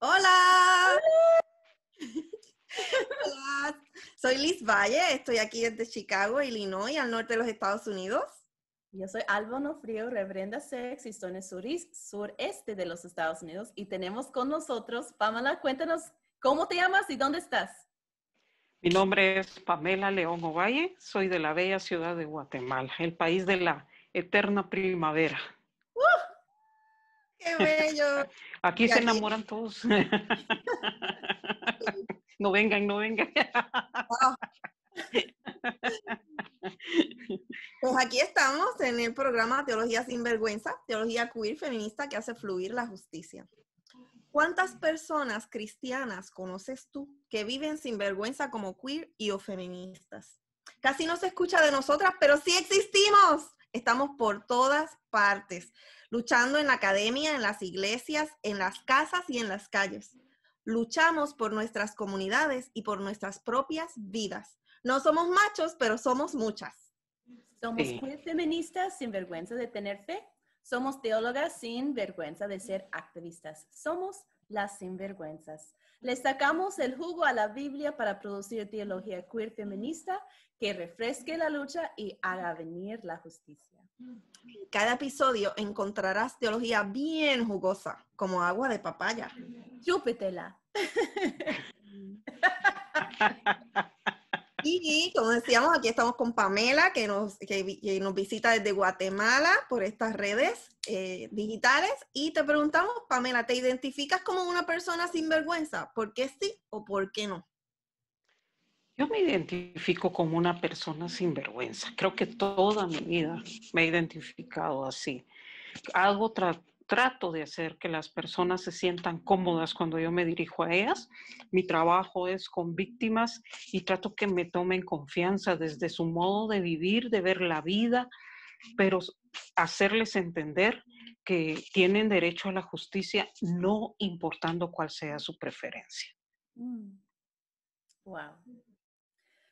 Hola. Soy Liz Valle, estoy aquí desde Chicago, Illinois, al norte de los Estados Unidos. Yo soy Alba Frío, reverenda sex y en sureste de los Estados Unidos y tenemos con nosotros, Pamela, cuéntanos cómo te llamas y dónde estás. Mi nombre es Pamela León Ovalle, soy de la bella ciudad de Guatemala, el país de la eterna primavera. ¡Qué bello! Aquí se enamoran todos. no vengan, no vengan. Ah. Pues aquí estamos en el programa Teología sin Vergüenza, Teología Queer Feminista que hace fluir la justicia. ¿Cuántas personas cristianas conoces tú que viven sin vergüenza como queer y o feministas? Casi no se escucha de nosotras, pero sí existimos. Estamos por todas partes, luchando en la academia, en las iglesias, en las casas y en las calles. Luchamos por nuestras comunidades y por nuestras propias vidas. No somos machos, pero somos muchas. Somos queer feministas sin vergüenza de tener fe. Somos teólogas sin vergüenza de ser activistas. Somos las sinvergüenzas. Le sacamos el jugo a la Biblia para producir teología queer feminista que refresque la lucha y haga venir la justicia. En cada episodio encontrarás teología bien jugosa, como agua de papaya. Chúpetela. y como decíamos, aquí estamos con Pamela, que nos, nos visita desde Guatemala por estas redes eh, digitales. Y te preguntamos, Pamela, ¿te identificas como una persona sin vergüenza? ¿Por qué sí o por qué no? Yo me identifico como una persona sin vergüenza. Creo que toda mi vida me he identificado así. Hago trato de hacer que las personas se sientan cómodas cuando yo me dirijo a ellas. Mi trabajo es con víctimas y trato que me tomen confianza desde su modo de vivir, de ver la vida, pero hacerles entender que tienen derecho a la justicia no importando cuál sea su preferencia. Wow. Mm.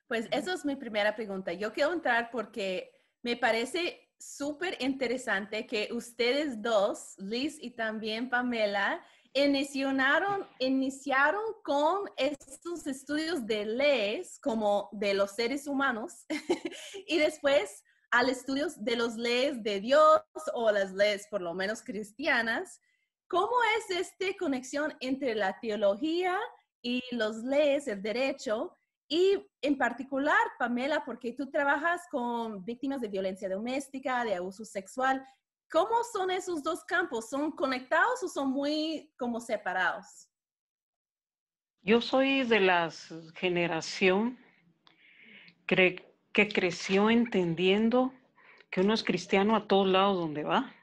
Pues esa es mi primera pregunta. Yo quiero entrar porque me parece súper interesante que ustedes dos, Liz y también Pamela, iniciaron, iniciaron con estos estudios de leyes como de los seres humanos y después al estudio de las leyes de Dios o las leyes por lo menos cristianas. ¿Cómo es esta conexión entre la teología y los leyes, el derecho? Y en particular, Pamela, porque tú trabajas con víctimas de violencia doméstica, de abuso sexual, ¿cómo son esos dos campos? ¿Son conectados o son muy como separados? Yo soy de la generación que, creció entendiendo que uno es cristiano a todos lados donde va.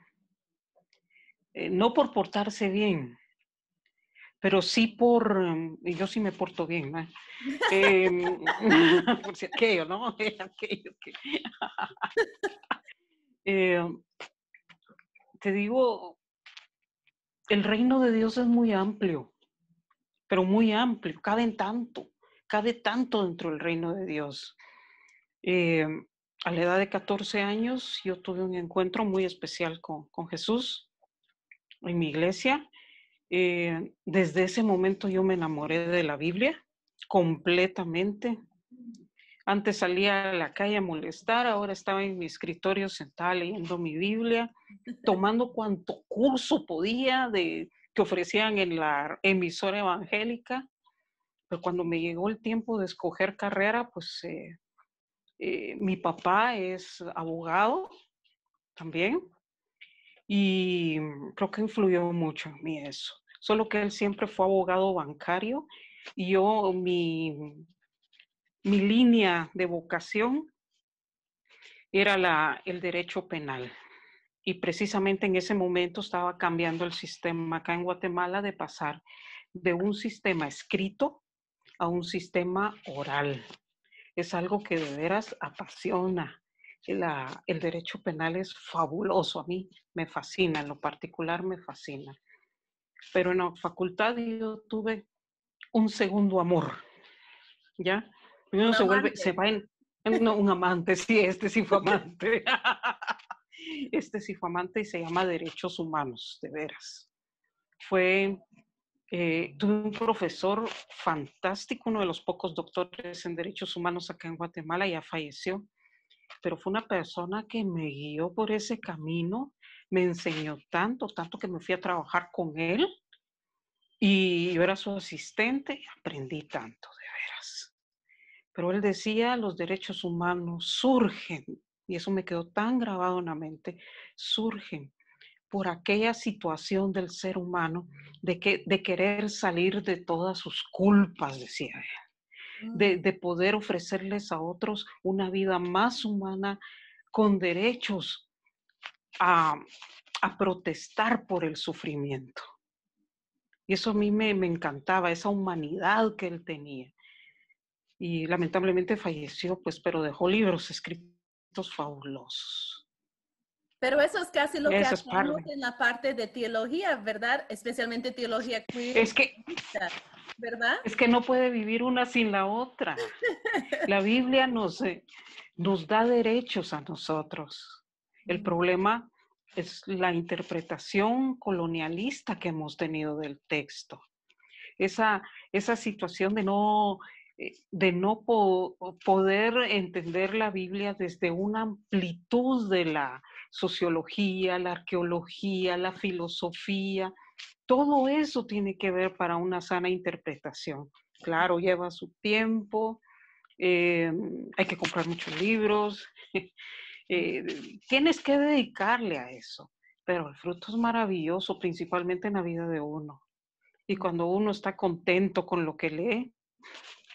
Eh, no por portarse bien, pero sí por, mm, y yo sí me porto bien, ¿no? eh, por si aquello, ¿no? Eh, em, te digo, el reino de Dios es muy amplio, pero muy amplio, cabe en tanto, cabe tanto dentro del reino de Dios. Em, a la edad de 14 años yo tuve un encuentro muy especial con, con Jesús en mi iglesia. Eh, desde ese momento yo me enamoré de la Biblia completamente. Antes salía a la calle a molestar, ahora estaba en mi escritorio sentada leyendo mi Biblia, tomando cuanto curso podía de, que ofrecían en la emisora evangélica. Pero cuando me llegó el tiempo de escoger carrera, pues eh, eh, mi papá es abogado también y creo que influyó mucho en mí eso solo que él siempre fue abogado bancario y yo mi, mi línea de vocación era la, el derecho penal. Y precisamente en ese momento estaba cambiando el sistema acá en Guatemala de pasar de un sistema escrito a un sistema oral. Es algo que de veras apasiona. el ah, derecho penal es fabuloso, a mí me fascina, en lo particular me fascina pero en la facultad yo tuve un segundo amor, ¿ya? Uno un se amante. vuelve, se va en, un amante, sí, este sí fue amante. Este sí fue amante y se llama Derechos Humanos, de veras. Fue, eh, tuve un profesor fantástico, uno de los pocos doctores en Derechos Humanos acá en Guatemala, ya falleció, pero fue una persona que me guió por ese camino me enseñó tanto, tanto que me fui a trabajar con él y yo era su asistente y aprendí tanto, de veras. Pero él decía, los derechos humanos surgen, y eso me quedó tan grabado en la mente, surgen por aquella situación del ser humano de, que, de querer salir de todas sus culpas, decía él, mm. de, de poder ofrecerles a otros una vida más humana con derechos a, protestar por el sufrimiento. Y eso a mí me, encantaba, esa humanidad que él tenía. Y lamentablemente falleció, pues, pero dejó libros escritos fabulosos. Pero eso es casi lo que hacemos en la parte de teología, ¿verdad? Especialmente teología Es que, ¿verdad? Es que no puede vivir una sin la otra. la Biblia nos, eh, nos da derechos a nosotros. El problema es la interpretación colonialista que hemos tenido del texto. Esa, esa situación de no, eh, de no poder entender la Biblia desde una amplitud de la sociología, la arqueología, la filosofía, todo eso tiene que ver para una sana interpretación. Claro, lleva su tiempo, eh, hay que comprar muchos libros. Eh, tienes que dedicarle a eso, pero el fruto es maravilloso, principalmente en la vida de uno. Y cuando uno está contento con lo que lee,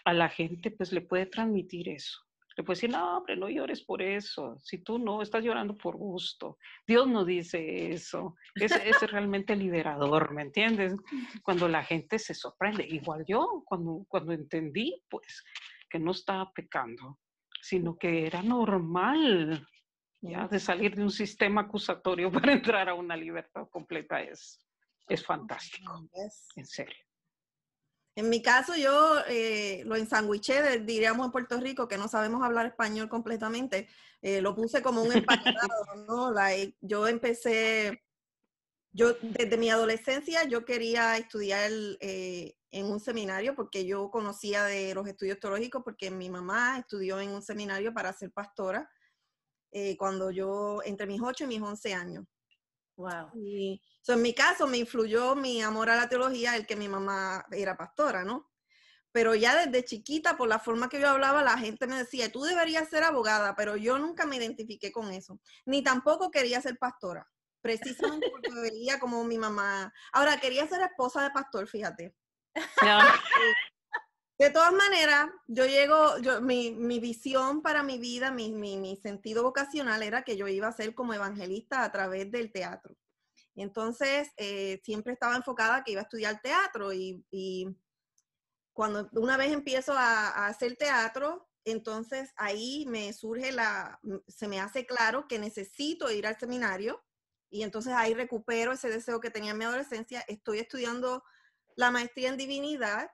a la gente pues le puede transmitir eso. Le puede decir, no, hombre, no llores por eso. Si tú no, estás llorando por gusto. Dios no dice eso. Es, es realmente liberador, ¿me entiendes? Cuando la gente se sorprende. Igual yo, cuando, cuando entendí, pues, que no estaba pecando, sino que era normal. De salir de un sistema acusatorio para entrar a una libertad completa es, es fantástico, en serio. En mi caso, yo eh, lo ensanguiché, diríamos en Puerto Rico, que no sabemos hablar español completamente. Eh, lo puse como un empaquetado, ¿no? yo empecé, yo desde mi adolescencia, yo quería estudiar eh, en un seminario porque yo conocía de los estudios teológicos, porque mi mamá estudió en un seminario para ser pastora. Eh, cuando yo, entre mis 8 y mis 11 años. Wow. Y, en mi caso me influyó mi amor a la teología, el que mi mamá era pastora, ¿no? Pero ya desde chiquita, por la forma que yo hablaba, la gente me decía, tú deberías ser abogada, pero yo nunca me identifiqué con eso, ni tampoco quería ser pastora, precisamente porque veía como mi mamá. Ahora, quería ser esposa de pastor, fíjate. Eh, de todas maneras, yo llego, mi, visión para mi vida, mi, mi, sentido vocacional era que yo iba a ser como evangelista a través del teatro. Entonces, eh, siempre estaba enfocada que iba a estudiar teatro y, cuando una vez empiezo a, a, hacer teatro, entonces ahí me surge la, se me hace claro que necesito ir al seminario y entonces ahí recupero ese deseo que tenía en mi adolescencia. Estoy estudiando la maestría en divinidad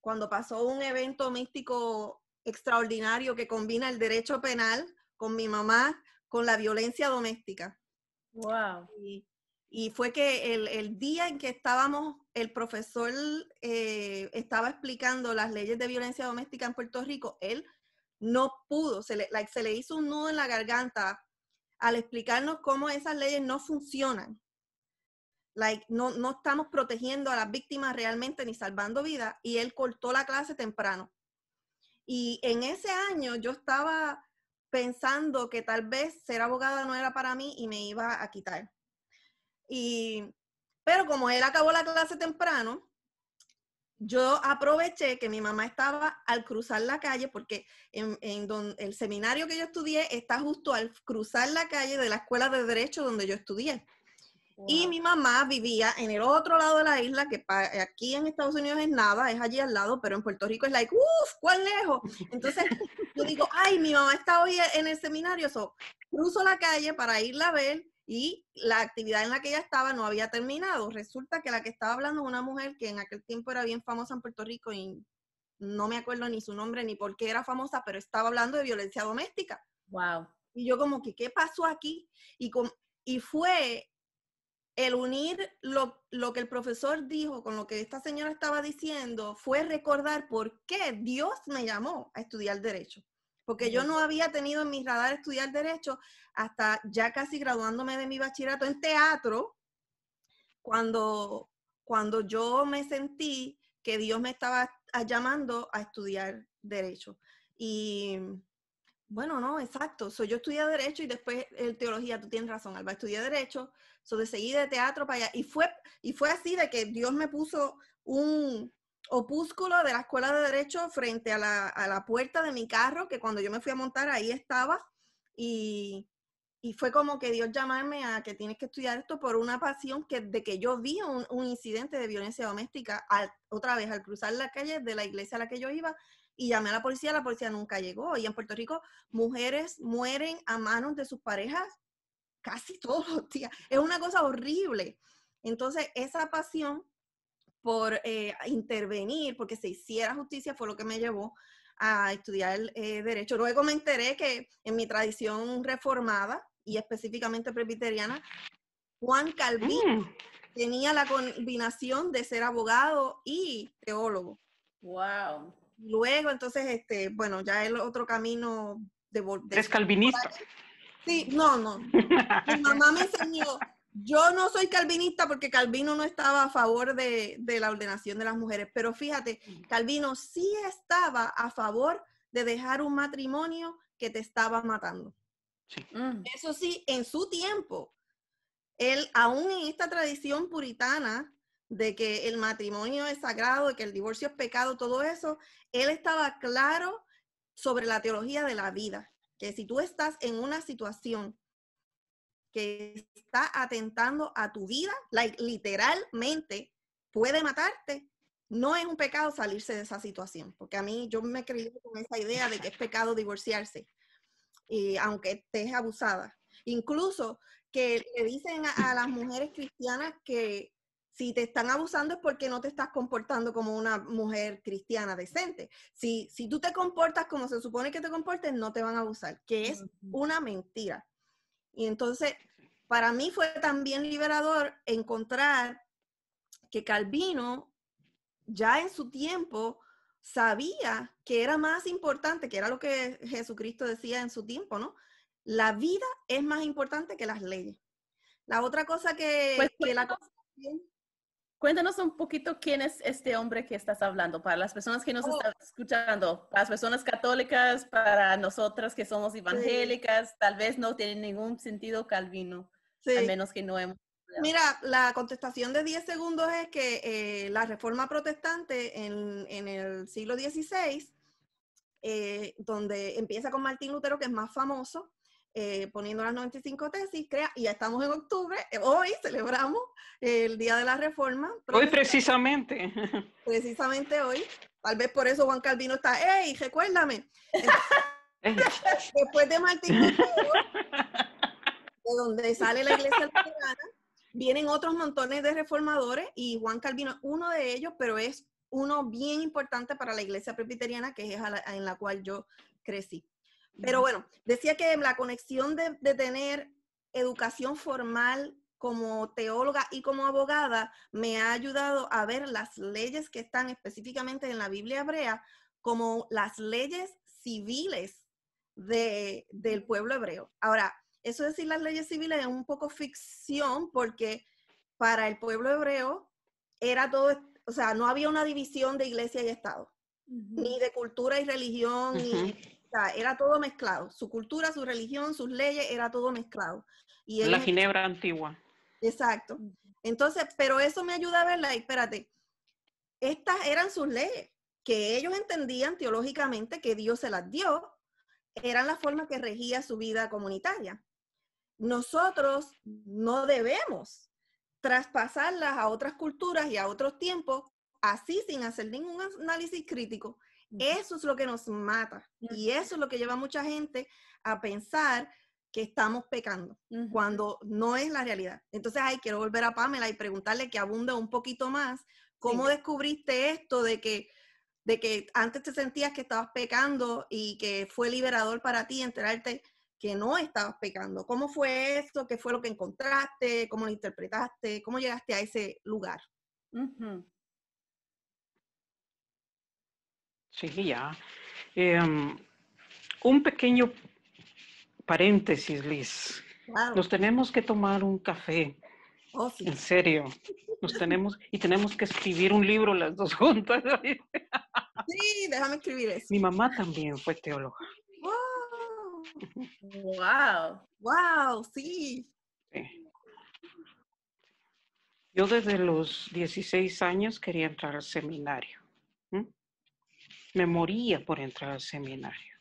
cuando pasó un evento místico extraordinario que combina el derecho penal con mi mamá, con la violencia doméstica. Wow. Y, fue que el, día en que estábamos, el profesor eh, estaba explicando las leyes de violencia doméstica en Puerto Rico, él no pudo, se le hizo un nudo en la garganta al explicarnos cómo esas leyes no funcionan. Like, no, no estamos protegiendo a las víctimas realmente ni salvando vidas. Y él cortó la clase temprano. Y en ese año yo estaba pensando que tal vez ser abogada no era para mí y me iba a quitar. Y, pero como él acabó la clase temprano, yo aproveché que mi mamá estaba al cruzar la calle, porque en, el seminario que yo estudié está justo al cruzar la calle de la escuela de derecho donde yo estudié. Y mi mamá vivía en el otro lado de la isla, que aquí en Estados Unidos es nada, es allí al lado, pero en Puerto Rico es like, uff, cuán lejos. Entonces yo digo, ay, mi mamá está hoy en el seminario, eso cruzo la calle para irla a ver y la actividad en la que ella estaba no había terminado. Resulta que la que estaba hablando es una mujer que en aquel tiempo era bien famosa en Puerto Rico y no me acuerdo ni su nombre ni por qué era famosa, pero estaba hablando de violencia doméstica. Wow. Y yo como que, ¿qué pasó aquí? Y, y fue el unir lo, que el profesor dijo con lo que esta señora estaba diciendo fue recordar por qué Dios me llamó a estudiar derecho. Porque yo no había tenido en mi radar estudiar derecho hasta ya casi graduándome de mi bachillerato en teatro, cuando, cuando yo me sentí que Dios me estaba llamando a estudiar derecho. Y bueno, no, exacto. soy yo estudié derecho y después el teología, tú tienes razón, Alba, estudié derecho So, de seguir de teatro para allá. Y fue, y fue así de que Dios me puso un opúsculo de la escuela de derecho frente a la, puerta de mi carro, que cuando yo me fui a montar ahí estaba. Y, fue como que Dios llamarme a que tienes que estudiar esto por una pasión que de que yo vi un, incidente de violencia doméstica otra vez al cruzar la calle de la iglesia a la que yo iba y llamé a la policía, la policía nunca llegó. Y en Puerto Rico mujeres mueren a manos de sus parejas casi todos los días. Es una cosa horrible. Entonces, esa pasión por eh, intervenir, porque se hiciera justicia, fue lo que me llevó a estudiar el eh, derecho. Luego me enteré que en mi tradición reformada y específicamente presbiteriana, Juan Calvín mm. tenía la combinación de ser abogado y teólogo. Wow. Luego, entonces, este, bueno, ya el otro camino de, volver. es calvinista. Sí, no, no. Mi mamá me enseñó. Yo no soy calvinista porque Calvino no estaba a favor de, la ordenación de las mujeres, pero fíjate, Calvino sí estaba a favor de dejar un matrimonio que te estaba matando. Mm. Eso sí, en su tiempo, él, aún en esta tradición puritana de que el matrimonio es sagrado, de que el divorcio es pecado, todo eso, él estaba claro sobre la teología de la vida que si tú estás en una situación que está atentando a tu vida, literalmente puede matarte, no es un pecado salirse de esa situación, porque a mí yo me creí con esa idea de que es pecado divorciarse, y eh, aunque estés abusada. Incluso que le dicen a las mujeres cristianas que si te están abusando es porque no te estás comportando como una mujer cristiana decente. Si, si tú te comportas como se supone que te comportes, no te van a abusar, que es una mentira. Y entonces, para mí fue también liberador encontrar que Calvino ya en su tiempo sabía que era más importante, que era lo que Jesucristo decía en su tiempo, ¿no? La vida es más importante que las leyes. La otra cosa que, pues, pues, Cuéntanos un poquito quién es este hombre que estás hablando, para las personas que nos oh. están escuchando, las personas católicas, para nosotras que somos evangélicas, tal vez no tiene ningún sentido Calvino, sí. menos que no hemos... Mira, la contestación de 10 segundos es que eh, la reforma protestante en, en el siglo XVI, eh, donde empieza con Martín Lutero, que es más famoso, eh, poniendo las 95 tesis, crea, y ya estamos en octubre, eh, hoy celebramos el Día de la Reforma. Hoy precisamente. Precisamente hoy. Tal vez por eso Juan Calvino está, ¡Ey, recuérdame! después de Martín de donde sale la iglesia vienen otros montones de reformadores y Juan Calvino es uno de ellos, pero es uno bien importante para la iglesia presbiteriana, que es en la cual yo crecí. Pero bueno, decía que la conexión de, tener educación formal como teóloga y como abogada me ha ayudado a ver las leyes que están específicamente en la Biblia hebrea como las leyes civiles del pueblo hebreo. Ahora, eso de decir las leyes civiles es un poco ficción porque para el pueblo hebreo era todo, o sea, no había una división de iglesia y Estado, ni de cultura y religión, era todo mezclado. Su cultura, su religión, sus leyes, era todo mezclado. Y la Ginebra antigua. Exacto. Entonces, pero eso me ayuda a verla, y espérate, estas eran sus leyes, que ellos entendían teológicamente que Dios se las dio, eran la forma que regía su vida comunitaria. Nosotros no debemos traspasarlas a otras culturas y a otros tiempos así sin hacer ningún análisis crítico eso es lo que nos mata y eso es lo que lleva a mucha gente a pensar que estamos pecando cuando no es la realidad. Entonces, ahí quiero volver a Pamela y preguntarle que abunda un poquito más. ¿Cómo descubriste esto de que, de que antes te sentías que estabas pecando y que fue liberador para ti enterarte que no estabas pecando? ¿Cómo fue esto? ¿Qué fue lo que encontraste? ¿Cómo lo interpretaste? ¿Cómo llegaste a ese lugar? sí, ya. Em, un pequeño paréntesis, Liz. Nos tenemos que tomar un café. Oh, en serio. Nos tenemos, y tenemos que escribir un libro las dos juntas. sí, déjame escribir eso. Mi mamá también fue teóloga. Wow. Wow. sí. Yo desde los 16 años quería entrar al seminario. Me moría por entrar al seminario,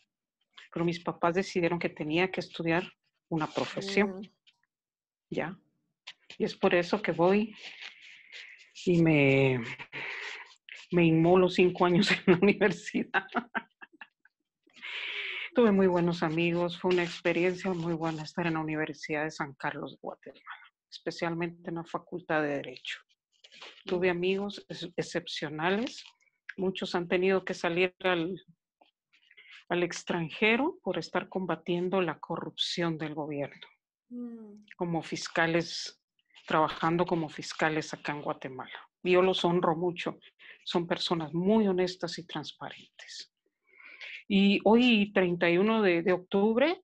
pero mis papás decidieron que tenía que estudiar una profesión, mm. ¿ya? Y es por eso que voy y me, me inmolo cinco años en la universidad. Tuve muy buenos amigos, fue una experiencia muy buena estar en la Universidad de San Carlos, de Guatemala, especialmente en la Facultad de Derecho. Tuve mm. amigos excepcionales Muchos han tenido que salir al, extranjero por estar combatiendo la corrupción del gobierno, mm. como fiscales, trabajando como fiscales acá en Guatemala. Yo los honro mucho, son personas muy honestas y transparentes. Y hoy, 31 de, octubre,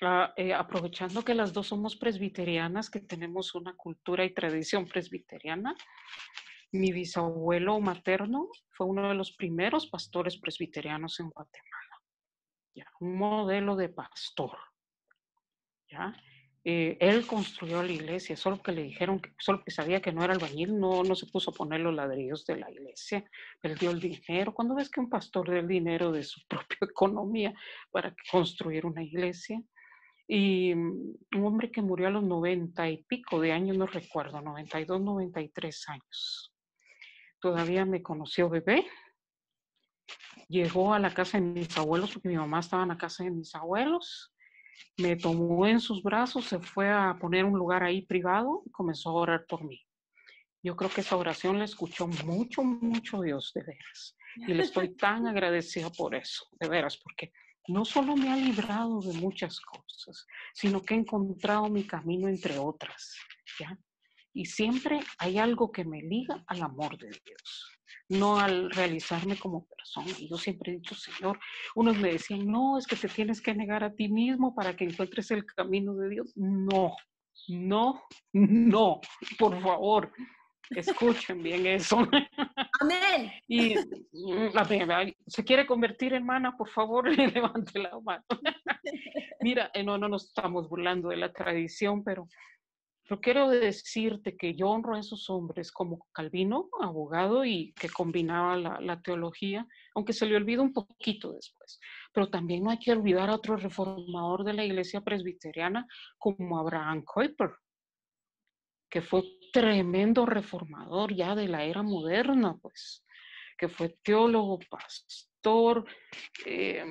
ah, eh, aprovechando que las dos somos presbiterianas, que tenemos una cultura y tradición presbiteriana, mi bisabuelo materno fue uno de los primeros pastores presbiterianos en Guatemala. Un modelo de pastor. Eh, él construyó la iglesia, solo que le dijeron, que, solo que sabía que no era albañil, no, no se puso a poner los ladrillos de la iglesia, Perdió el dinero. Cuando ves que un pastor dio el dinero de su propia economía para construir una iglesia? Y mm, un hombre que murió a los noventa y pico de años, no recuerdo, y tres años todavía me conoció bebé. Llegó a la casa de mis abuelos, porque mi mamá estaba en la casa de mis abuelos. Me tomó en sus brazos, se fue a poner un lugar ahí privado y comenzó a orar por mí. Yo creo que esa oración le escuchó mucho, mucho Dios, de veras. Y le estoy tan agradecida por eso, de veras, porque no solo me ha librado de muchas cosas, sino que he encontrado mi camino entre otras. ¿ya? Y siempre hay algo que me liga al amor de Dios, no al realizarme como persona. Y yo siempre he dicho, Señor, unos me decían, no, es que te tienes que negar a ti mismo para que encuentres el camino de Dios. No, no, no, por favor. Escuchen bien eso. Amén. Y ¿Se quiere convertir, hermana? Por favor, levante la mano. Mira, eh, no, no nos estamos burlando de la tradición, pero yo quiero decirte que yo honro a esos hombres como Calvino, abogado y que combinaba la, teología, aunque se le olvida un poquito después. Pero también no hay que olvidar a otro reformador de la iglesia presbiteriana como Abraham Kuyper, que fue tremendo reformador ya de la era moderna, pues, que fue teólogo, pastor eh,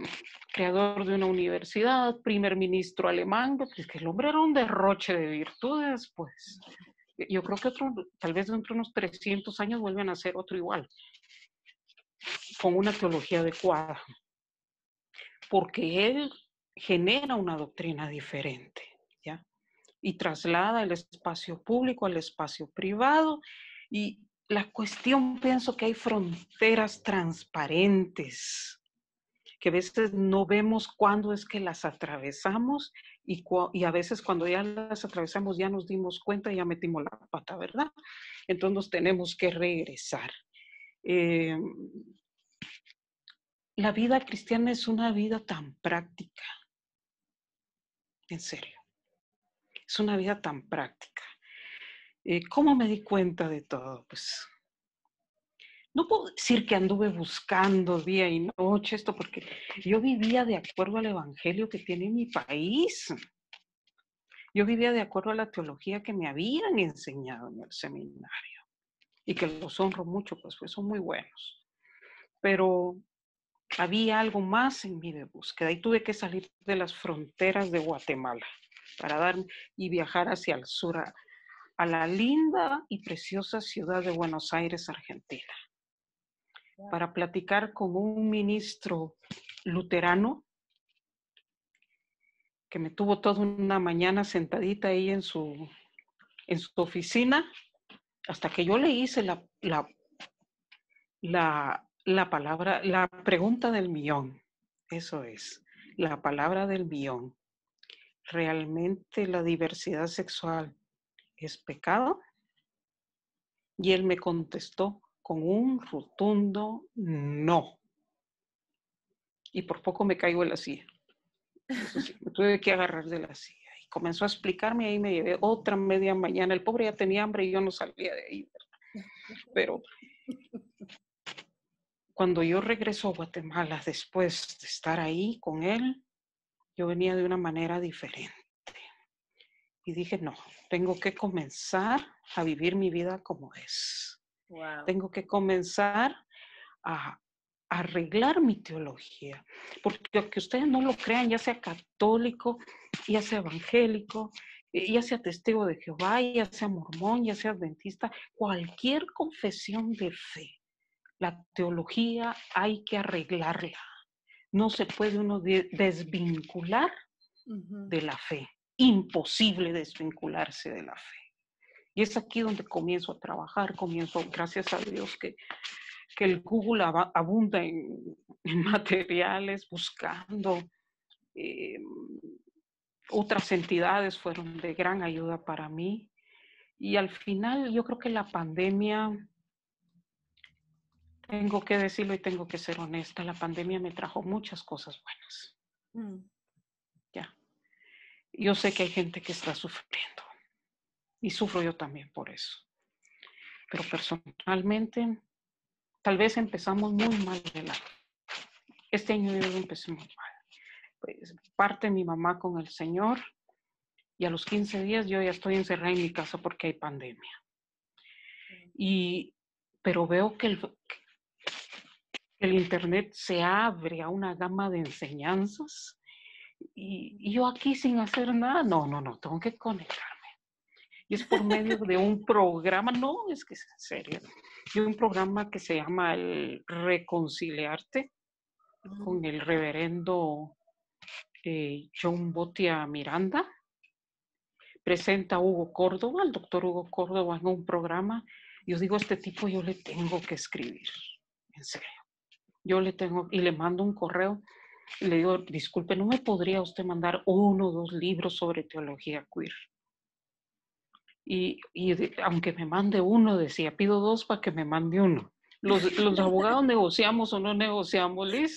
creador de una universidad, primer ministro alemán, pues que el hombre era un derroche de virtudes, pues yo creo que otro, tal vez dentro de unos 300 años vuelven a ser otro igual, con una teología adecuada, porque él genera una doctrina diferente, ¿ya? Y traslada el espacio público al espacio privado y, la cuestión, pienso que hay fronteras transparentes, que a veces no vemos cuándo es que las atravesamos y, a veces cuando ya las atravesamos ya nos dimos cuenta, y ya metimos la pata, ¿verdad? Entonces tenemos que regresar. Em, la vida cristiana es una vida tan práctica, en serio, es una vida tan práctica. Eh, ¿Cómo me di cuenta de todo? Pues no puedo decir que anduve buscando día y noche esto, porque yo vivía de acuerdo al evangelio que tiene mi país. Yo vivía de acuerdo a la teología que me habían enseñado en el seminario y que los honro mucho, pues, pues son muy buenos. Pero había algo más en mi de búsqueda y tuve que salir de las fronteras de Guatemala para dar y viajar hacia el sur, a, a la linda y preciosa ciudad de Buenos Aires, Argentina, para platicar con un ministro luterano que me tuvo toda una mañana sentadita ahí en su, en su oficina, hasta que yo le hice la, la, la, la palabra, la pregunta del millón. Eso es, la palabra del millón. Realmente la diversidad sexual ¿es pecado? Y él me contestó con un rotundo no. Y por poco me caigo de la silla. me tuve que agarrar de la silla. Y comenzó a explicarme, ahí me llevé otra media mañana. El pobre ya tenía hambre y yo no salía de ahí. Pero cuando yo regreso a Guatemala después de estar ahí con él, yo venía de una manera diferente y dije, no, tengo que comenzar a vivir mi vida como es. Tengo que comenzar a, arreglar mi teología, porque aunque ustedes no lo crean, ya sea católico, ya sea evangélico, ya sea testigo de Jehová, ya sea mormón, ya sea adventista, cualquier confesión de fe, la teología hay que arreglarla. No se puede uno desvincular de la fe imposible desvincularse de la fe. Y es aquí donde comienzo a trabajar, comienzo, gracias a Dios, que, que el Google abunda en, materiales, buscando. Em, otras entidades fueron de gran ayuda para mí. Y al final yo creo que la pandemia, tengo que decirlo y tengo que ser honesta, la pandemia me trajo muchas cosas buenas. Mm yo sé que hay gente que está sufriendo y sufro yo también por eso. Pero personalmente, tal vez empezamos muy mal el año. Este año yo muy mal. Pues parte mi mamá con el Señor y a los 15 días yo ya estoy encerrada en mi casa porque hay pandemia. Y, pero veo que el Internet se abre a una gama de enseñanzas y, yo aquí sin hacer nada, no, no, no, tengo que conectarme. y es por medio de un programa, no, es que es en serio, Y un programa que se llama el Reconciliarte con mm. el reverendo eh, John Botia Miranda. Presenta a Hugo Córdoba, el doctor Hugo Córdoba, en un programa. Yo digo, este tipo yo le tengo que escribir, en serio. Yo le tengo, y le mando un correo le digo, disculpe, ¿no me podría usted mandar uno o dos libros sobre teología queer? Y, aunque me mande uno, decía, pido dos para que me mande uno. Los, los abogados negociamos o no negociamos, Liz.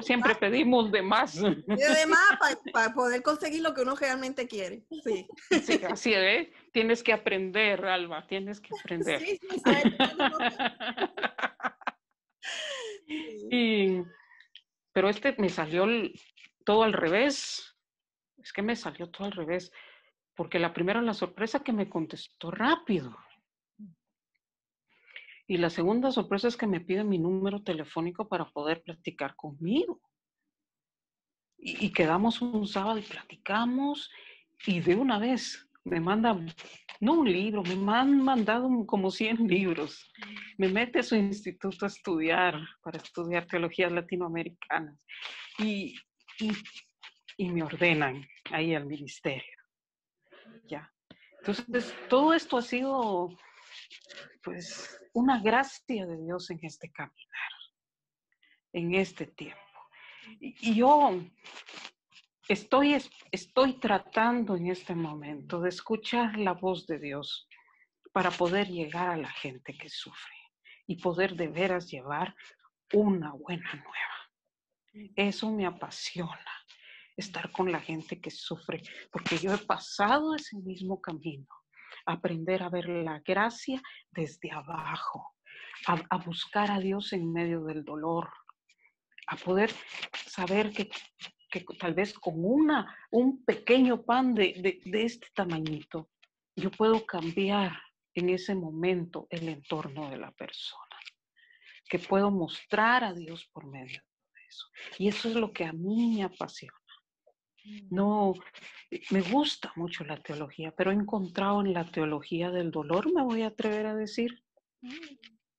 siempre pedimos de más. De más para poder conseguir lo que uno realmente quiere. Sí. sí así es. ¿eh? Tienes que aprender, Alba, tienes que aprender. Sí, sí, y, pero este me salió todo al revés. Es que me salió todo al revés, porque la primera la sorpresa que me contestó rápido. Y la segunda sorpresa es que me pide mi número telefónico para poder platicar conmigo. Y, y quedamos un sábado y platicamos y de una vez me mandan, no un libro, me han mandado como 100 libros. Me mete a su instituto a estudiar, para estudiar teologías latinoamericanas. Y, y, me ordenan ahí al ministerio. Ya. Entonces, todo esto ha sido, pues, una gracia de Dios en este caminar, en este tiempo. y yo Estoy, estoy tratando en este momento de escuchar la voz de Dios para poder llegar a la gente que sufre y poder de veras llevar una buena nueva. Eso me apasiona, estar con la gente que sufre, porque yo he pasado ese mismo camino, aprender a ver la gracia desde abajo, a buscar a Dios en medio del dolor, a poder saber que que tal vez con una, un pequeño pan de, de, este tamañito, yo puedo cambiar en ese momento el entorno de la persona, que puedo mostrar a Dios por medio de eso. Y eso es lo que a mí me apasiona. Mm. No, me gusta mucho la teología, pero he encontrado en la teología del dolor, me voy a atrever a decir. Mm.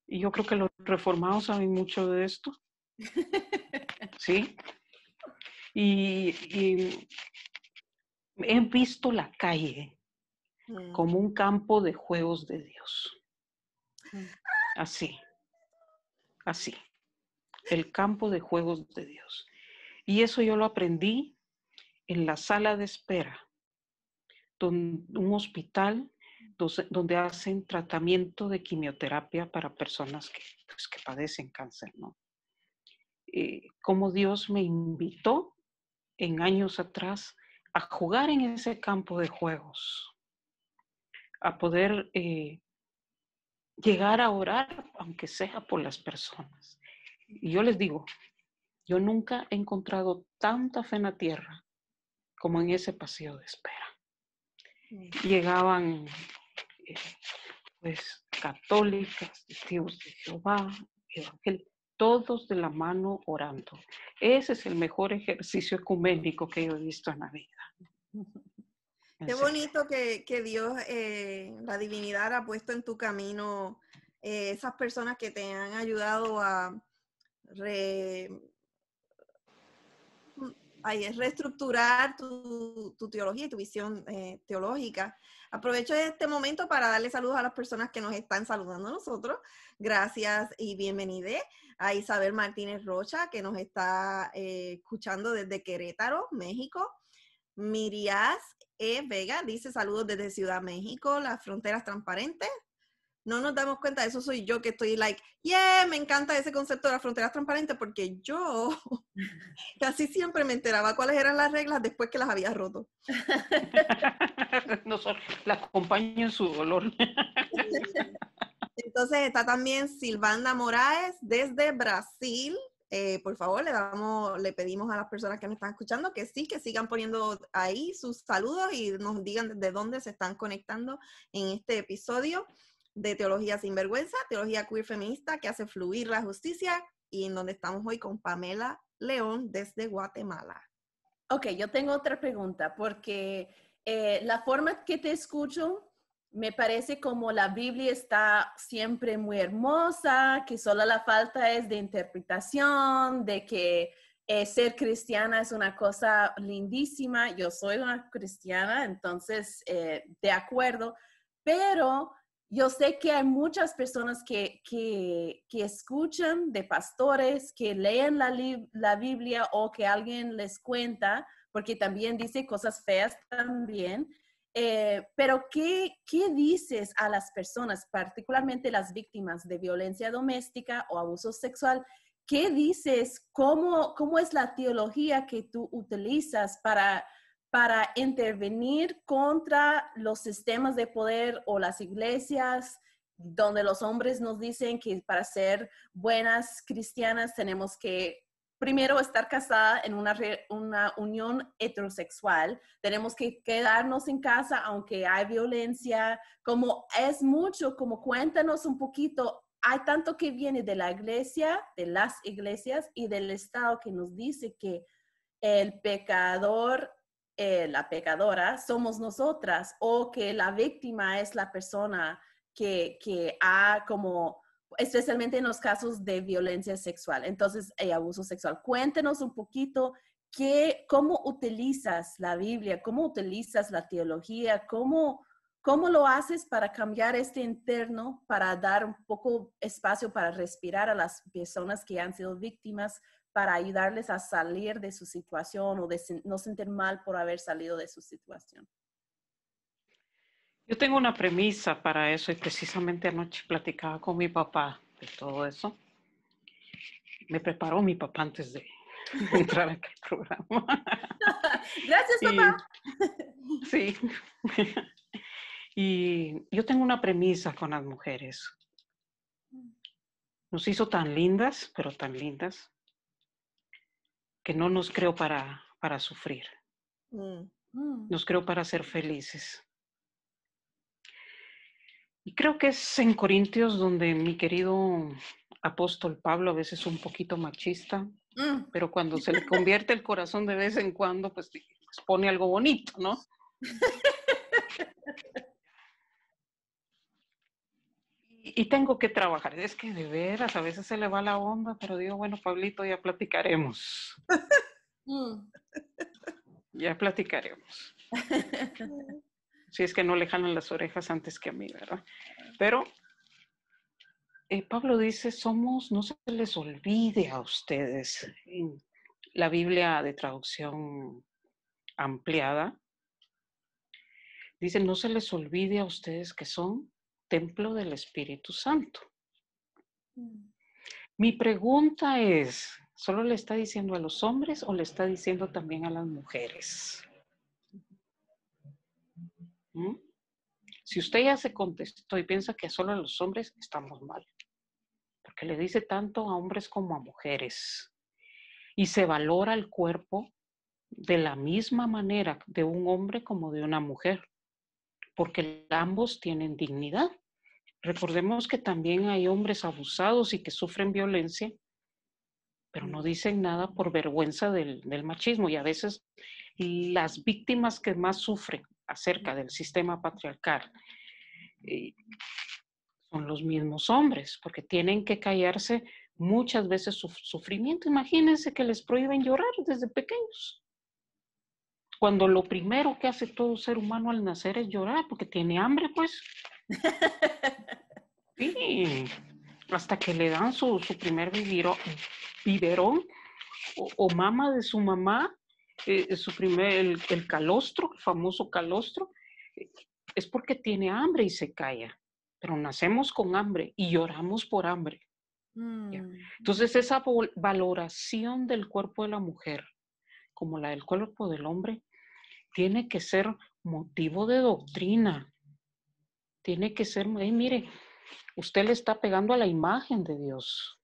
Y yo creo que los reformados saben mucho de esto. ¿Sí? Y, he visto la calle mm. como un campo de juegos de Dios. Mm. Así, así, el campo de juegos de Dios. Y eso yo lo aprendí en la sala de espera, un hospital donde hacen tratamiento de quimioterapia para personas que, pues, padecen cáncer, ¿no? Eh, como Dios me invitó en años atrás a jugar en ese campo de juegos, a poder eh, llegar a orar, aunque sea por las personas. Y yo les digo, yo nunca he encontrado tanta fe en la tierra como en ese paseo de espera. Llegaban eh, pues católicas, testigos de Jehová, evangélicos, todos de la mano orando. Ese es el mejor ejercicio ecuménico que yo he visto en la vida. Qué bonito que, Dios, eh, la divinidad, ha puesto en tu camino eh, esas personas que te han ayudado a mm, reestructurar tu, teología y tu visión eh, teológica. Aprovecho este momento para darle saludos a las personas que nos están saludando a nosotros. Gracias y bienvenida a Isabel Martínez Rocha, que nos está eh, escuchando desde Querétaro, México. Mirias E. Vega dice saludos desde Ciudad México, las fronteras transparentes no nos damos cuenta, eso soy yo que estoy like, yeah, me encanta ese concepto de las fronteras transparentes porque yo casi siempre me enteraba cuáles eran las reglas después que las había roto. no, las en su dolor. Entonces está también Silvana Moraes desde Brasil. Eh, por favor, le, damos, le pedimos a las personas que me están escuchando que sí, que sigan poniendo ahí sus saludos y nos digan de dónde se están conectando en este episodio de Teología sin vergüenza, Teología Queer Feminista que hace fluir la justicia y en donde estamos hoy con Pamela León desde Guatemala. Ok, yo tengo otra pregunta porque eh, la forma que te escucho me parece como la Biblia está siempre muy hermosa, que solo la falta es de interpretación, de que eh, ser cristiana es una cosa lindísima. Yo soy una cristiana, entonces, eh, de acuerdo, pero yo sé que hay muchas personas que, escuchan de pastores, que leen la, Biblia o que alguien les cuenta, porque también dice cosas feas también. Eh, pero, ¿qué, dices a las personas, particularmente las víctimas de violencia doméstica o abuso sexual? ¿Qué dices? cómo es la teología que tú utilizas para, para intervenir contra los sistemas de poder o las iglesias, donde los hombres nos dicen que para ser buenas cristianas tenemos que primero estar casada en una, una unión heterosexual, tenemos que quedarnos en casa aunque hay violencia, como es mucho, como cuéntanos un poquito, hay tanto que viene de la iglesia, de las iglesias y del Estado que nos dice que el pecador eh, la pecadora somos nosotras o que la víctima es la persona que, ha como especialmente en los casos de violencia sexual, entonces, el eh, abuso sexual. Cuéntenos un poquito que, cómo utilizas la Biblia, cómo utilizas la teología, cómo, cómo lo haces para cambiar este interno, para dar un poco espacio para respirar a las personas que han sido víctimas, para ayudarles a salir de su situación o no sentir mal por haber salido de su situación. Yo tengo una premisa para eso y precisamente anoche platicaba con mi papá de todo eso. Me preparó mi papá antes de entrar aquí al programa. Gracias, papá. sí. Y yo tengo una premisa con las mujeres. Mm. Nos hizo tan lindas, pero tan lindas, que no nos creo para, para sufrir. Mm. Mm. Nos creo para ser felices. Y creo que es en Corintios donde mi querido apóstol Pablo, a veces un poquito machista, mm. pero cuando se le convierte el corazón de vez en cuando, pues pone algo bonito, ¿no? y tengo que trabajar. Es que de veras, a veces se le va la onda, pero digo, bueno, Pablito, ya platicaremos. Mm. Ya platicaremos. si es que no le jalan las orejas antes que a mí, ¿verdad? Pero eh, Pablo dice, somos, no se les olvide a ustedes. la Biblia de traducción ampliada dice, no se les olvide a ustedes que son templo del Espíritu Santo. Mm. Mi pregunta es, ¿solo le está diciendo a los hombres o le está diciendo también a las mujeres? ¿Mm? Si usted ya se contestó y piensa que solo a los hombres estamos mal, porque le dice tanto a hombres como a mujeres y se valora el cuerpo de la misma manera de un hombre como de una mujer porque ambos tienen dignidad. Recordemos que también hay hombres abusados y que sufren violencia, pero no dicen nada por vergüenza del, machismo y a veces las víctimas que más sufren acerca del sistema patriarcal eh, son los mismos hombres, porque tienen que callarse muchas veces su sufrimiento. Imagínense que les prohíben llorar desde pequeños cuando lo primero que hace todo ser humano al nacer es llorar porque tiene hambre, pues. hasta que le dan su, primer biberón o, mama de su mamá, eh, su primer, el, calostro, el famoso calostro, eh, es porque tiene hambre y se calla. Pero nacemos con hambre y lloramos por hambre. Mm. Entonces, esa valoración del cuerpo de la mujer como la del cuerpo del hombre tiene que ser motivo de doctrina. Tiene que ser, mire, usted le está pegando a la imagen de Dios.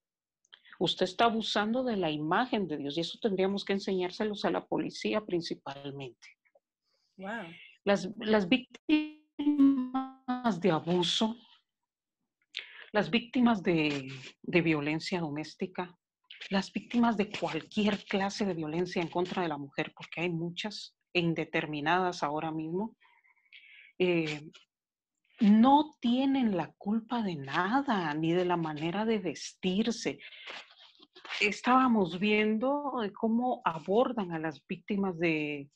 Usted está abusando de la imagen de Dios y eso tendríamos que enseñárselos a la policía principalmente. Las, las víctimas de abuso, las víctimas de, de violencia doméstica, las víctimas de cualquier clase de violencia en contra de la mujer, porque hay muchas, indeterminadas ahora mismo, eh, no tienen la culpa de nada, ni de la manera de vestirse. Estábamos viendo eh, cómo abordan a las víctimas de,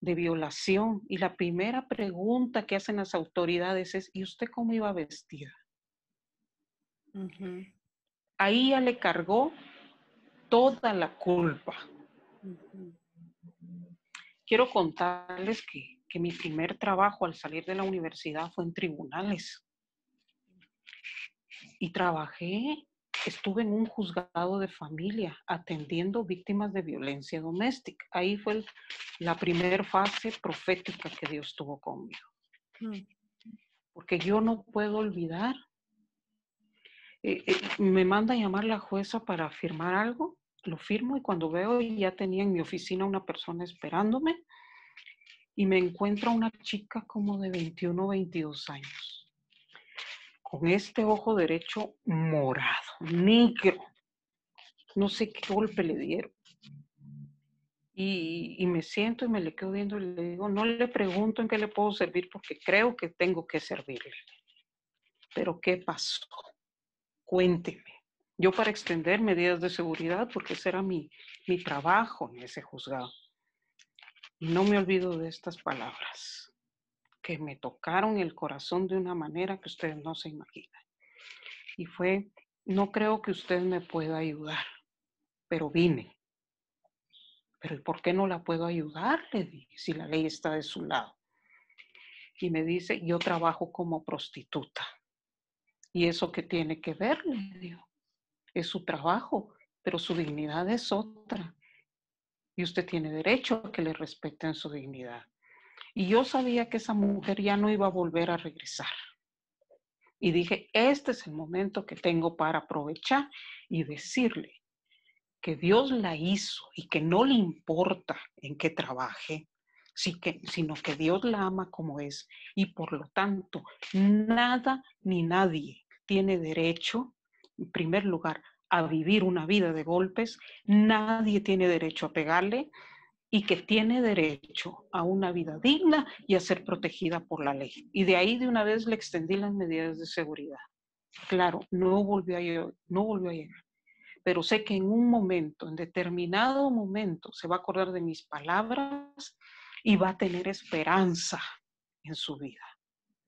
de violación y la primera pregunta que hacen las autoridades es, ¿y usted cómo iba vestida? Ahí ya le cargó toda la culpa. Quiero contarles que, que mi primer trabajo al salir de la universidad fue en tribunales. Y trabajé, estuve en un juzgado de familia atendiendo víctimas de violencia doméstica. Ahí fue la primera fase profética que Dios tuvo conmigo. Hmm. Porque yo no puedo olvidar. Eh, eh, me manda a llamar la jueza para firmar algo lo firmo y cuando veo ya tenía en mi oficina una persona esperándome y me encuentro una chica como de 21 o 22 años, con este ojo derecho morado, negro. No sé qué golpe le dieron. Y, y, me siento y me le quedo viendo y le digo, no le pregunto en qué le puedo servir porque creo que tengo que servirle. Pero ¿qué pasó? Cuénteme yo para extender medidas de seguridad, porque ese era mi, trabajo en ese juzgado. No me olvido de estas palabras, que me tocaron el corazón de una manera que ustedes no se imaginan. Y fue, no creo que usted me pueda ayudar, pero vine. Pero por qué no la puedo ayudar? Le dije, si la ley está de su lado. Y me dice, yo trabajo como prostituta. ¿Y eso qué tiene que ver? Le digo es su trabajo, pero su dignidad es otra. Y usted tiene derecho a que le respeten su dignidad. Y yo sabía que esa mujer ya no iba a volver a regresar. Y dije, este es el momento que tengo para aprovechar y decirle que Dios la hizo y que no le importa en qué trabaje, sino que Dios la ama como es. Y por lo tanto, nada ni nadie tiene derecho en primer lugar, a vivir una vida de golpes, nadie tiene derecho a pegarle y que tiene derecho a una vida digna y a ser protegida por la ley. Y de ahí de una vez le extendí las medidas de seguridad. Claro, no volvió a llegar, no volvió Pero sé que en un momento, en determinado momento, se va a acordar de mis palabras y va a tener esperanza en su vida.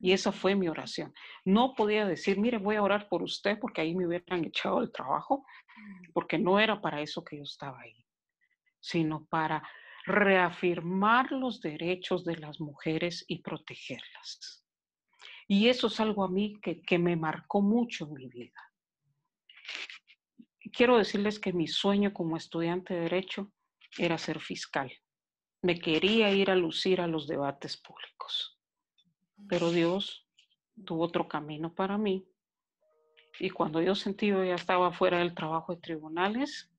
Y esa fue mi oración. No podía decir, mire, voy a orar por usted porque ahí me hubieran echado el trabajo, mm. porque no era para eso que yo estaba ahí, sino para reafirmar los derechos de las mujeres y protegerlas. Y eso es algo a mí que, que me marcó mucho en mi vida. Quiero decirles que mi sueño como estudiante de derecho era ser fiscal. Me quería ir a lucir a los debates públicos pero Dios tuvo otro camino para mí. Y cuando yo sentí que ya estaba fuera del trabajo de tribunales,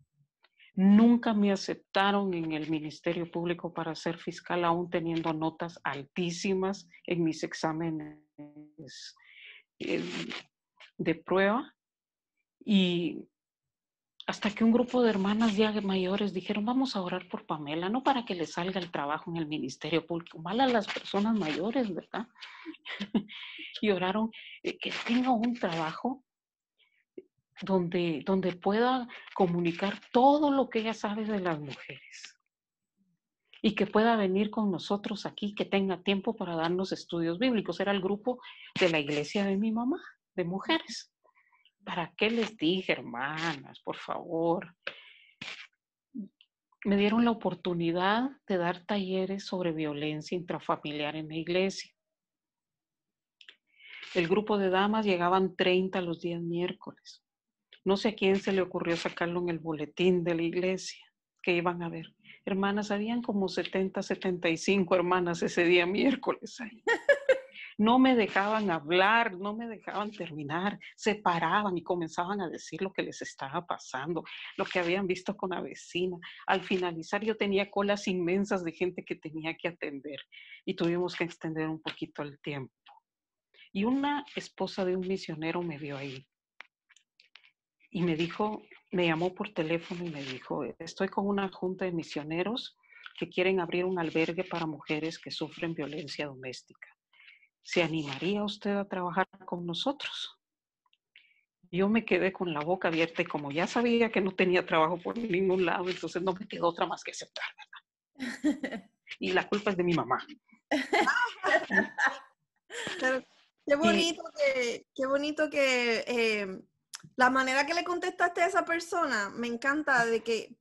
nunca me aceptaron en el Ministerio Público para ser fiscal, aún teniendo notas altísimas en mis exámenes eh, de prueba. Y hasta que un grupo de hermanas ya mayores dijeron, vamos a orar por Pamela, no para que le salga el trabajo en el ministerio público, mal a las personas mayores, ¿verdad? y oraron eh, que tenga un trabajo donde, donde pueda comunicar todo lo que ella sabe de las mujeres y que pueda venir con nosotros aquí, que tenga tiempo para darnos estudios bíblicos. Era el grupo de la iglesia de mi mamá, de mujeres. ¿Para qué les dije, hermanas? Por favor. Me dieron la oportunidad de dar talleres sobre violencia intrafamiliar en la iglesia. El grupo de damas llegaban 30 los días miércoles. No sé a quién se le ocurrió sacarlo en el boletín de la iglesia que iban a ver. Hermanas, habían como 70, 75 hermanas ese día miércoles ahí no me dejaban hablar, no me dejaban terminar, se paraban y comenzaban a decir lo que les estaba pasando, lo que habían visto con la vecina. Al finalizar yo tenía colas inmensas de gente que tenía que atender y tuvimos que extender un poquito el tiempo. Y una esposa de un misionero me vio ahí y me dijo, me llamó por teléfono y me dijo, estoy con una junta de misioneros que quieren abrir un albergue para mujeres que sufren violencia doméstica. ¿se animaría usted a trabajar con nosotros? Yo me quedé con la boca abierta y como ya sabía que no tenía trabajo por ningún lado, entonces no me quedó otra más que aceptar, Y la culpa es de mi mamá. qué bonito que, qué bonito que eh, la manera que le contestaste a esa persona, me encanta de que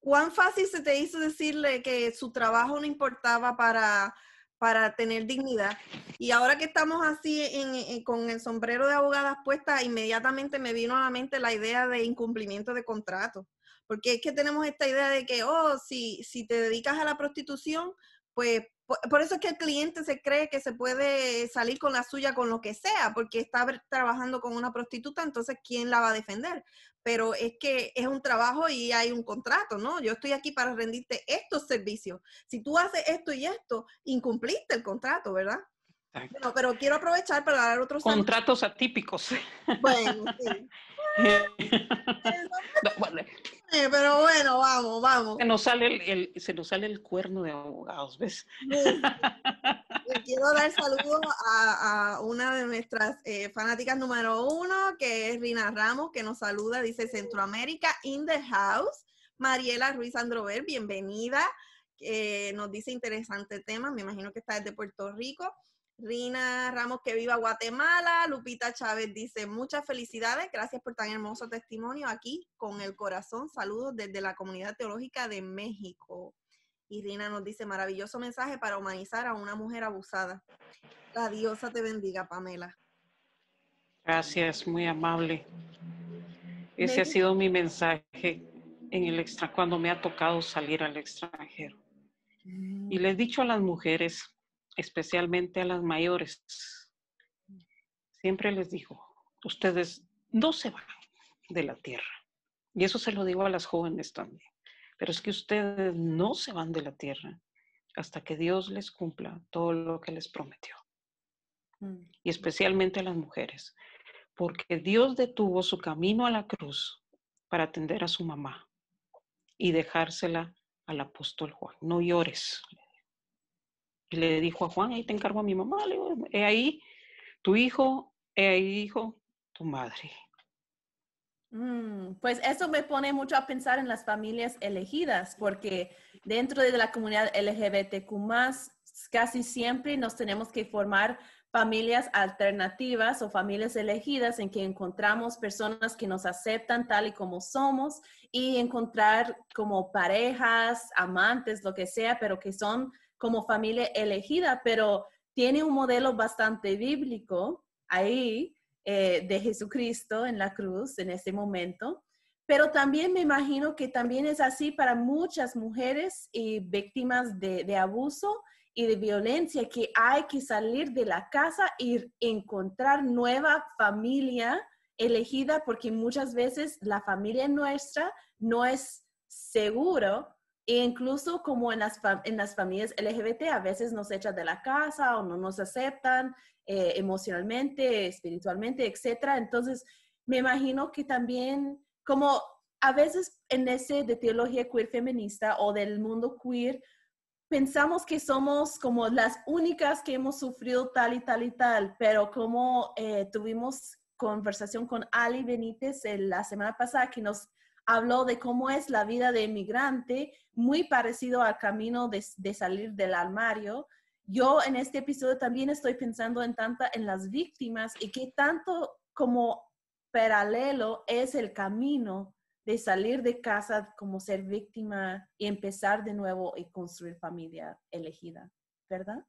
cuán fácil se te hizo decirle que su trabajo no importaba para para tener dignidad. Y ahora que estamos así con el sombrero de abogadas puesta, inmediatamente me vino a la mente la idea de incumplimiento de contrato. Porque es que tenemos esta idea de que, oh, si, si te dedicas a la prostitución, pues por, eso es que el cliente se cree que se puede salir con la suya con lo que sea, porque está trabajando con una prostituta, entonces ¿quién la va a defender? Pero es que es un trabajo y hay un contrato, ¿no? Yo estoy aquí para rendirte estos servicios. Si tú haces esto y esto, incumpliste el contrato, ¿verdad? pero quiero aprovechar para dar otros contratos atípicos. Bueno, sí. Eh, pero bueno, vamos, vamos. Se nos sale el, cuerno de abogados, ¿ves? Le Quiero dar saludos a, una de nuestras eh, fanáticas número uno, que es Rina Ramos, que nos saluda, dice Centroamérica in the house. Mariela Ruiz Androver, bienvenida. nos dice interesante tema, me imagino que está desde Puerto Rico. Rina Ramos, que viva Guatemala. Lupita Chávez dice, muchas felicidades, gracias por tan hermoso testimonio aquí, con el corazón, saludos desde la comunidad teológica de México. Y Rina nos dice, maravilloso mensaje para humanizar a una mujer abusada. La diosa te bendiga, Pamela. Gracias, muy amable. Ese ha sido mi mensaje en el extra, cuando me ha tocado salir al extranjero. Y le he dicho a las mujeres, especialmente a las mayores, siempre les digo, ustedes no se van de la tierra. Y eso se lo digo a las jóvenes también. Pero es que ustedes no se van de la tierra hasta que Dios les cumpla todo lo que les prometió. Mm. Y especialmente a las mujeres. Porque Dios detuvo su camino a la cruz para atender a su mamá y dejársela al apóstol Juan. No llores, y le dijo a Juan, ahí te encargo a mi mamá, le ahí tu hijo, he ahí hijo, tu madre. Mm, pues eso me pone mucho a pensar en las familias elegidas, porque dentro de la comunidad LGBTQ casi siempre nos tenemos que formar familias alternativas o familias elegidas en que encontramos personas que nos aceptan tal y como somos y encontrar como parejas, amantes, lo que sea, pero que son como familia elegida, pero tiene un modelo bastante bíblico ahí eh, de Jesucristo en la cruz en ese momento. Pero también me imagino que también es así para muchas mujeres y víctimas de, de abuso y de violencia, que hay que salir de la casa y e encontrar nueva familia elegida, porque muchas veces la familia nuestra no es seguro e incluso como en las, en las familias LGBT a veces nos echan de la casa o no nos aceptan eh, emocionalmente, espiritualmente, etc. Entonces, me imagino que también como a veces en ese de teología queer feminista o del mundo queer, pensamos que somos como las únicas que hemos sufrido tal y tal y tal, pero como eh, tuvimos conversación con Ali Benítez eh, la semana pasada que nos habló de cómo es la vida de emigrante muy parecido al camino de, salir del armario. Yo en este episodio también estoy pensando en tanta en las víctimas y qué tanto como paralelo es el camino de salir de casa como ser víctima y empezar de nuevo y construir familia elegida, ¿verdad?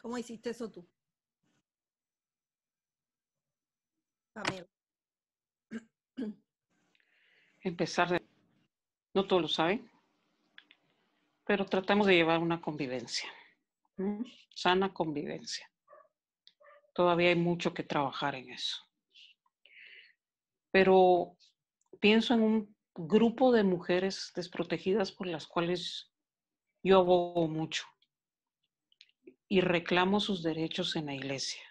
¿Cómo hiciste eso tú? empezar de... No todos lo saben, pero tratamos de llevar una convivencia, sana convivencia. Todavía hay mucho que trabajar en eso. Pero pienso en un grupo de mujeres desprotegidas por las cuales yo abogo mucho y reclamo sus derechos en la iglesia,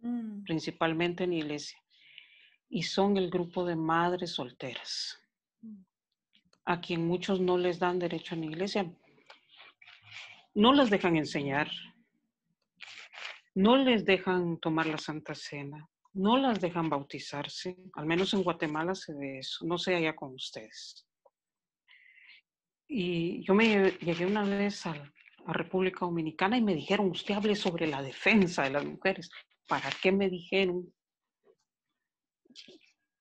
mm. principalmente en la iglesia. Y son el grupo de madres solteras a quien muchos no les dan derecho en la iglesia. No las dejan enseñar, no les dejan tomar la Santa Cena, no las dejan bautizarse, al menos en Guatemala se ve eso, no sé allá con ustedes. Y yo me llegué una vez a, a República Dominicana y me dijeron, usted hable sobre la defensa de las mujeres. ¿Para qué me dijeron?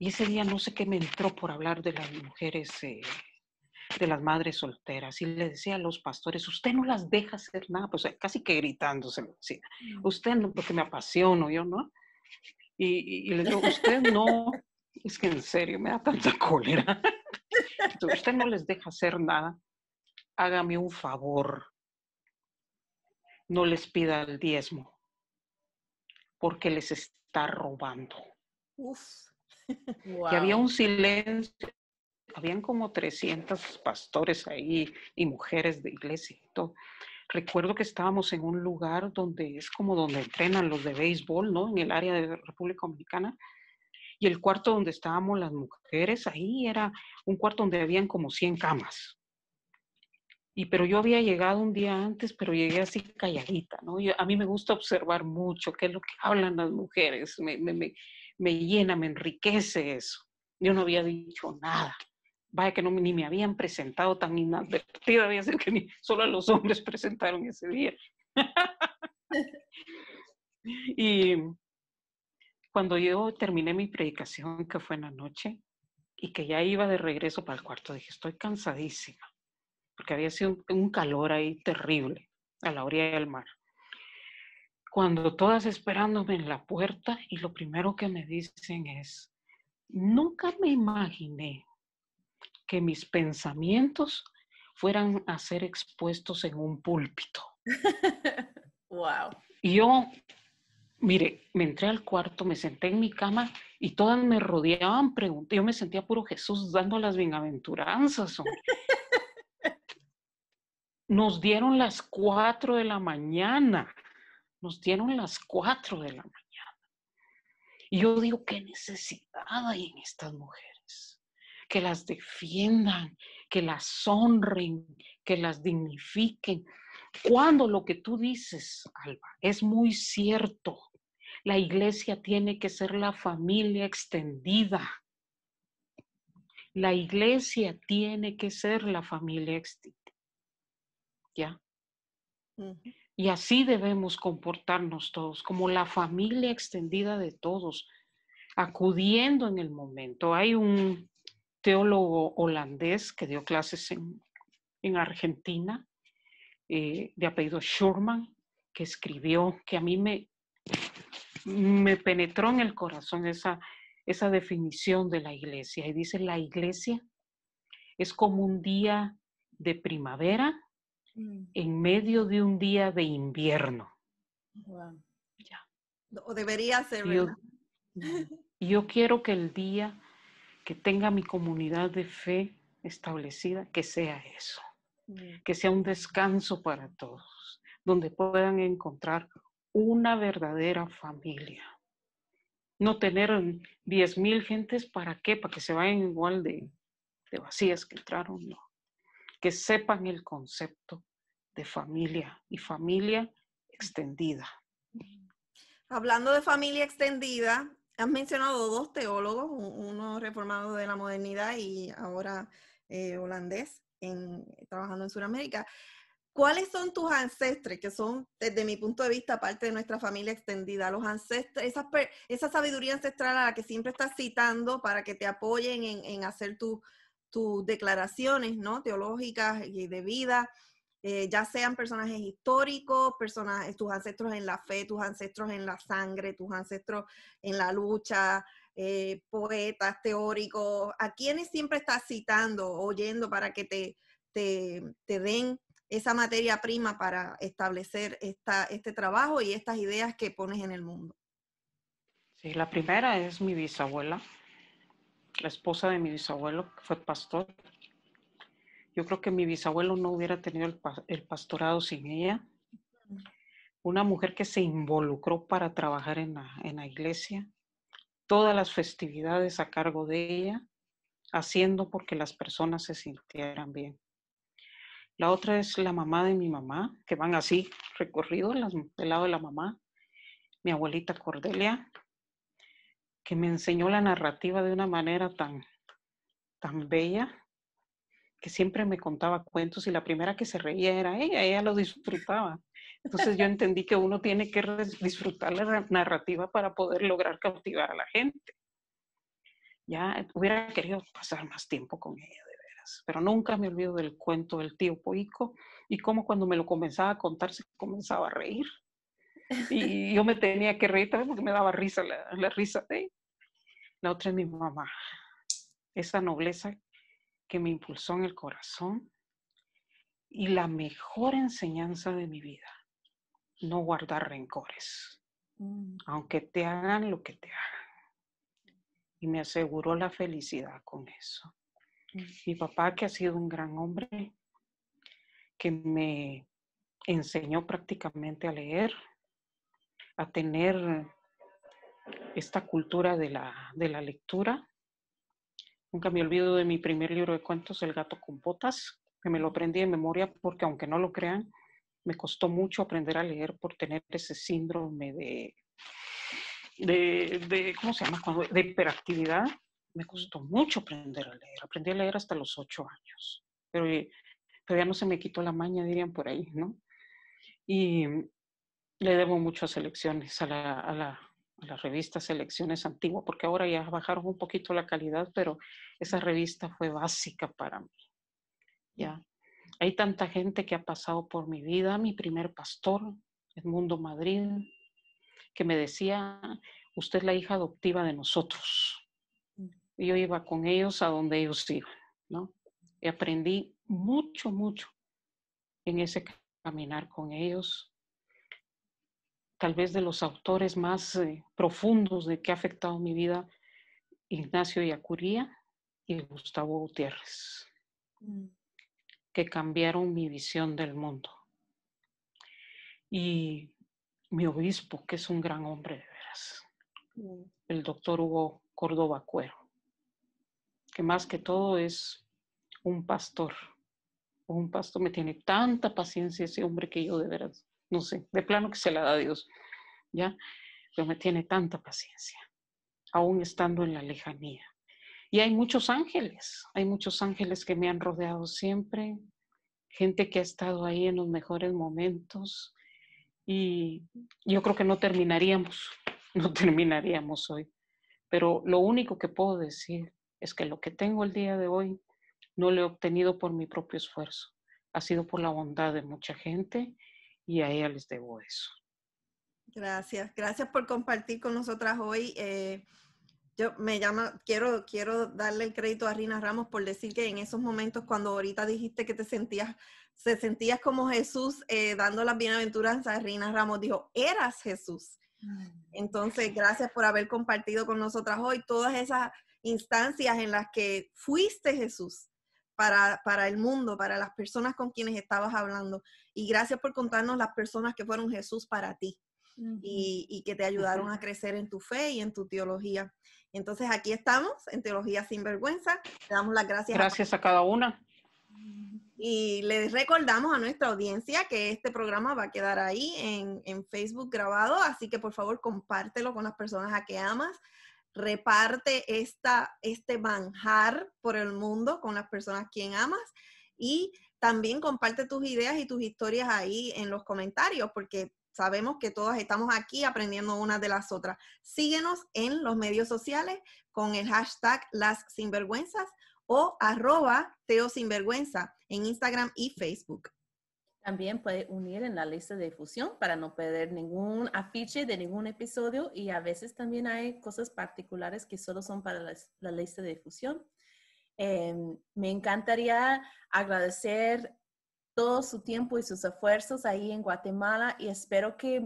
Y ese día no sé qué me entró por hablar de las mujeres, eh, de las madres solteras. Y le decía a los pastores, usted no las deja hacer nada, pues eh, casi que gritándoselo decía. Mm. Usted no, porque me apasiono, yo no. Y, y, le digo, usted no, es que en serio me da tanta cólera. usted no les deja hacer nada, hágame un favor. No les pida el diezmo, porque les está robando. Uf. Y había un silencio, habían como 300 pastores ahí y mujeres de iglesia todo. Recuerdo que estábamos en un lugar donde es como donde entrenan los de béisbol, ¿no? En el área de República Dominicana. Y el cuarto donde estábamos las mujeres, ahí era un cuarto donde habían como 100 camas. Y pero yo había llegado un día antes, pero llegué así calladita, ¿no? a mí me gusta observar mucho qué es lo que hablan las mujeres. me, me llena, me enriquece eso. Yo no había dicho nada. Vaya que no, ni me habían presentado tan inadvertida, había sido que ni, solo los hombres presentaron ese día. y cuando yo terminé mi predicación, que fue en la noche, y que ya iba de regreso para el cuarto, dije, estoy cansadísima, porque había sido un calor ahí terrible a la orilla del mar cuando todas esperándome en la puerta y lo primero que me dicen es, nunca me imaginé que mis pensamientos fueran a ser expuestos en un púlpito. wow. yo, mire, me entré al cuarto, me senté en mi cama y todas me rodeaban pregunté, Yo me sentía puro Jesús dando las bienaventuranzas. Nos dieron las cuatro de la mañana. Nos dieron las cuatro de la mañana. Y yo digo, qué necesidad hay en estas mujeres. Que las defiendan, que las honren, que las dignifiquen. Cuando lo que tú dices, Alba, es muy cierto, la iglesia tiene que ser la familia extendida. La iglesia tiene que ser la familia extendida. ¿Ya? Y así debemos comportarnos todos, como la familia extendida de todos, acudiendo en el momento. Hay un teólogo holandés que dio clases en, Argentina, eh, de apellido Schurman, que escribió, que a mí me, me penetró en el corazón esa, esa definición de la iglesia. Y dice, la iglesia es como un día de primavera Mm. en medio de un día de invierno. O debería ser, yo, yo quiero que el día que tenga mi comunidad de fe establecida, que sea eso, mm. que sea un descanso para todos, donde puedan encontrar una verdadera familia. No tener mil gentes, ¿para qué? Para que se vayan igual de, de vacías que entraron, no que sepan el concepto de familia y familia extendida. Hablando de familia extendida, has mencionado dos teólogos, uno reformado de la modernidad y ahora eh, holandés, trabajando en Sudamérica. ¿Cuáles son tus ancestres, que son, desde mi punto de vista, parte de nuestra familia extendida? Los ancestres, esa, sabiduría ancestral a la que siempre estás citando para que te apoyen en hacer tu, tus declaraciones, ¿no? Teológicas y de vida, eh, ya sean personajes históricos, personas, tus ancestros en la fe, tus ancestros en la sangre, tus ancestros en la lucha, eh, poetas, teóricos, a quienes siempre estás citando, oyendo para que te, te, den esa materia prima para establecer esta, este trabajo y estas ideas que pones en el mundo. Sí, la primera es mi bisabuela, la esposa de mi bisabuelo, que fue pastor. Yo creo que mi bisabuelo no hubiera tenido el, pastorado sin ella. Una mujer que se involucró para trabajar en la, en la iglesia, todas las festividades a cargo de ella, haciendo porque las personas se sintieran bien. La otra es la mamá de mi mamá, que van así recorrido del lado de la mamá. Mi abuelita Cordelia, que me enseñó la narrativa de una manera tan, tan bella, que siempre me contaba cuentos y la primera que se reía era ella, ella lo disfrutaba. Entonces yo entendí que uno tiene que disfrutar la narrativa para poder lograr cautivar a la gente. Ya hubiera querido pasar más tiempo con ella, de veras, pero nunca me olvido del cuento del tío Poico y cómo cuando me lo comenzaba a contar se comenzaba a reír. Y yo me tenía que reír también porque me daba risa la, risa de La otra es mi mamá. Esa nobleza que me impulsó en el corazón y la mejor enseñanza de mi vida. No guardar rencores, mm. aunque te hagan lo que te hagan. Y me aseguró la felicidad con eso. Mm. Mi papá, que ha sido un gran hombre, que me enseñó prácticamente a leer, a tener esta cultura de la, de la lectura. Nunca me olvido de mi primer libro de cuentos, El gato con botas, que me lo aprendí de memoria porque aunque no lo crean, me costó mucho aprender a leer por tener ese síndrome de, de, de ¿cómo se llama? de hiperactividad. Me costó mucho aprender a leer. Aprendí a leer hasta los ocho años, pero, pero ya no se me quitó la maña, dirían por ahí, ¿no? Y le debo muchas selecciones a la, revista Selecciones Antigua, porque ahora ya bajaron un poquito la calidad, pero esa revista fue básica para mí. Ya. Hay tanta gente que ha pasado por mi vida, mi primer pastor, Edmundo Madrid, que me decía, usted es la hija adoptiva de nosotros. yo iba con ellos a donde ellos iban, ¿no? Y aprendí mucho, mucho en ese caminar con ellos, tal vez de los autores más eh, profundos de que ha afectado mi vida, Ignacio Yacuría y Gustavo Gutiérrez, mm. que cambiaron mi visión del mundo. Y mi obispo, que es un gran hombre de veras, mm. el doctor Hugo Córdoba Cuero, que más que todo es un pastor, un pastor, me tiene tanta paciencia ese hombre que yo de veras no sé, de plano que se la da Dios, ¿ya? Pero me tiene tanta paciencia, aún estando en la lejanía. Y hay muchos ángeles, hay muchos ángeles que me han rodeado siempre, gente que ha estado ahí en los mejores momentos y yo creo que no terminaríamos, no terminaríamos hoy. Pero lo único que puedo decir es que lo que tengo el día de hoy no lo he obtenido por mi propio esfuerzo, ha sido por la bondad de mucha gente y a ella les debo eso. Gracias, gracias por compartir con nosotras hoy. Eh, yo me llama, quiero, quiero darle el crédito a Rina Ramos por decir que en esos momentos cuando ahorita dijiste que te sentías, se sentías como Jesús eh, dando las bienaventuranzas, Rina Ramos dijo, eras Jesús. Mm. Entonces, gracias por haber compartido con nosotras hoy todas esas instancias en las que fuiste Jesús para, para el mundo, para las personas con quienes estabas hablando. Y gracias por contarnos las personas que fueron Jesús para ti. y, que te ayudaron a crecer en tu fe y en tu teología. Entonces aquí estamos, en Teología Sin Vergüenza. Te damos las gracias. Gracias a, cada una. Y les recordamos a nuestra audiencia que este programa va a quedar ahí en, en Facebook grabado, así que por favor compártelo con las personas a que amas. Reparte esta, este manjar por el mundo con las personas a quien amas y también comparte tus ideas y tus historias ahí en los comentarios, porque sabemos que todas estamos aquí aprendiendo unas de las otras. Síguenos en los medios sociales con el hashtag las sinvergüenzas o arroba SinVergüenza en Instagram y Facebook. También puede unir en la lista de difusión para no perder ningún afiche de ningún episodio y a veces también hay cosas particulares que solo son para la lista de difusión. Em, me encantaría agradecer todo su tiempo y sus esfuerzos ahí en Guatemala y espero que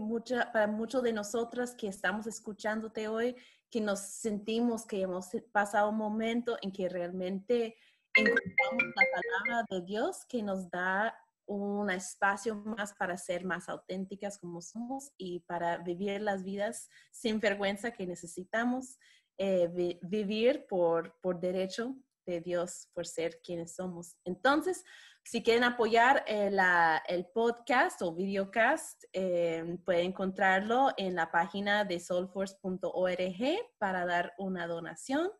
para muchos de nosotras que estamos escuchándote hoy, que nos sentimos que hemos pasado un momento en que realmente encontramos la palabra de Dios que nos da un espacio más para ser más auténticas como somos y para vivir las vidas sin vergüenza que necesitamos eh, vivir por, por derecho de Dios por ser quienes somos. Entonces, si quieren apoyar eh, el podcast o videocast, eh, pueden encontrarlo en la página de soulforce.org para dar una donación.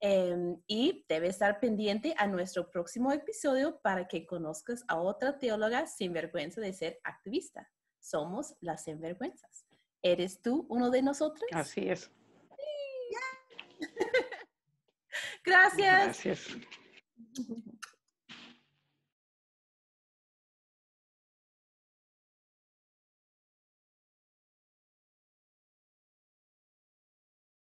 Eh, y debe estar pendiente a nuestro próximo episodio para que conozcas a otra teóloga sin vergüenza de ser activista. Somos las sinvergüenzas. ¿Eres tú uno de nosotros? Así es. Gracias.